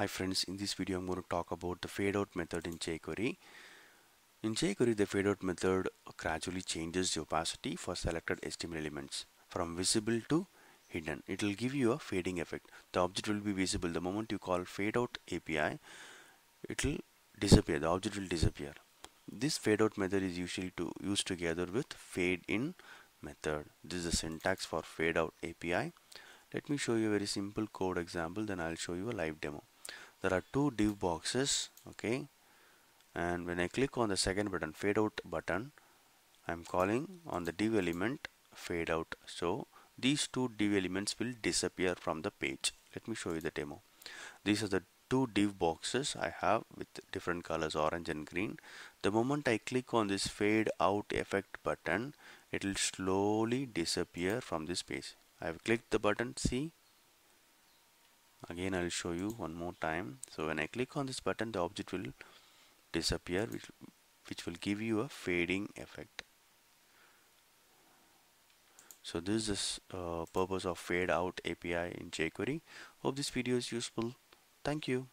Hi friends, in this video I'm going to talk about the fade out method in jQuery. In jQuery, the fade out method gradually changes the opacity for selected HTML elements from visible to hidden. It will give you a fading effect. The object will be visible. The moment you call fade out API, it will disappear. The object will disappear. This fade out method is usually to, used together with fade in method. This is the syntax for fade out API. Let me show you a very simple code example then I'll show you a live demo there are two div boxes okay and when I click on the second button fade out button I'm calling on the div element fade out so these two div elements will disappear from the page let me show you the demo these are the two div boxes I have with different colors orange and green the moment I click on this fade out effect button it will slowly disappear from this page I've clicked the button see again I'll show you one more time so when I click on this button the object will disappear which, which will give you a fading effect so this is uh, purpose of fade out API in jQuery hope this video is useful thank you